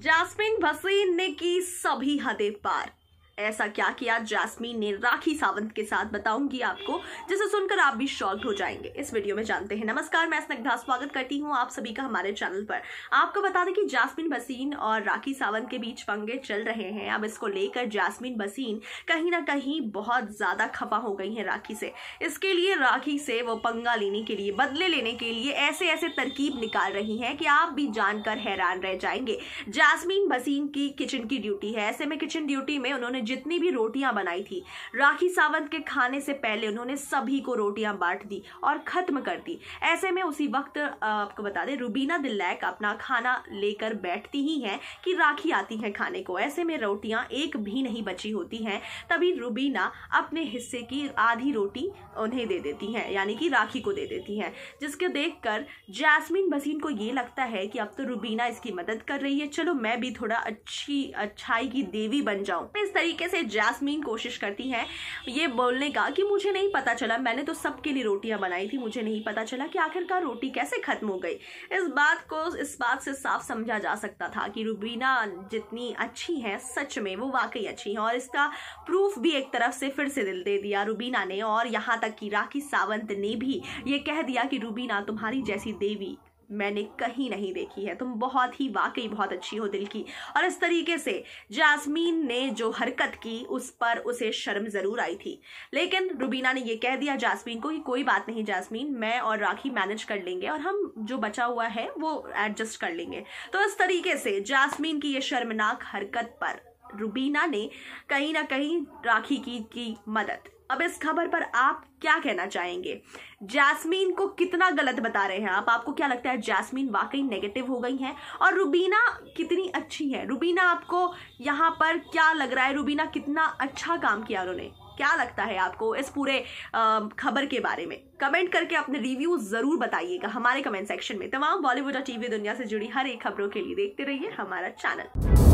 Jasmine Bhasin ने की सभी हदें पार ऐसा क्या किया जैस्मीन ने राखी सावंत के साथ बताऊंगी आपको जिसे सुनकर आप भी शॉक्ड हो जाएंगे इस वीडियो में जानते हैं नमस्कार मैं स्नग्धा स्वागत करती हूं आप सभी का हमारे चैनल पर आपको बता दें कि जैस्मीन बसीन और राखी सावंत के बीच पंगे चल रहे हैं अब इसको लेकर जैस्मीन बसीन कहीं ना कहीं बहुत ज्यादा खफा हो गई है राखी से इसके लिए राखी से वो पंगा लेने के लिए बदले लेने के लिए ऐसे ऐसे तरकीब निकाल रही है कि आप भी जानकर हैरान रह जाएंगे जैस्मीन बसीन की किचन की ड्यूटी है ऐसे में किचन ड्यूटी में उन्होंने जितनी भी रोटियां बनाई थी राखी सावंत के खाने से पहले उन्होंने सभी को रोटियां बांट दी और खत्म कर दी ऐसे में उसी वक्त आपको बता दें रूबीना दिल्लैक अपना खाना लेकर बैठती ही है कि राखी आती है खाने को ऐसे में रोटियां एक भी नहीं बची होती हैं तभी रूबीना अपने हिस्से की आधी रोटी उन्हें दे देती हैं यानी कि राखी को दे देती हैं जिसको देखकर जैस्मिन भसीन को ये लगता है कि अब तो रूबीना इसकी मदद कर रही है चलो मैं भी थोड़ा अच्छी अच्छाई की देवी बन जाऊं इस तरीके तरीके से जैस्मीन कोशिश करती है ये बोलने का कि मुझे नहीं पता चला मैंने तो सबके लिए रोटियां बनाई थी मुझे नहीं पता चला कि आखिरकार रोटी कैसे खत्म हो गई इस बात को इस बात से साफ समझा जा सकता था कि रूबीना जितनी अच्छी है सच में वो वाकई अच्छी है और इसका प्रूफ भी एक तरफ से फिर से दिल दे दिया रूबीना ने और यहाँ तक कि राखी सावंत ने भी ये कह दिया कि रूबीना तुम्हारी जैसी देवी मैंने कहीं नहीं देखी है तुम बहुत ही वाकई बहुत अच्छी हो दिल की और इस तरीके से जासमीन ने जो हरकत की उस पर उसे शर्म ज़रूर आई थी लेकिन रुबीना ने यह कह दिया जासमीन को कि कोई बात नहीं जासमीन मैं और राखी मैनेज कर लेंगे और हम जो बचा हुआ है वो एडजस्ट कर लेंगे तो इस तरीके से जासमीन की ये शर्मनाक हरकत पर रुबीना ने कहीं ना कहीं राखी की, की मदद अब इस खबर पर आप क्या कहना चाहेंगे जैस्मीन को कितना गलत बता रहे हैं आप आपको क्या लगता है जैस्मीन वाकई नेगेटिव हो गई हैं और रुबीना कितनी अच्छी है रुबीना आपको यहाँ पर क्या लग रहा है रुबीना कितना अच्छा काम किया उन्होंने क्या लगता है आपको इस पूरे खबर के बारे में कमेंट करके अपने रिव्यू जरूर बताइएगा हमारे कमेंट सेक्शन में तमाम बॉलीवुड और टीवी दुनिया से जुड़ी हर एक खबरों के लिए देखते रहिए हमारा चैनल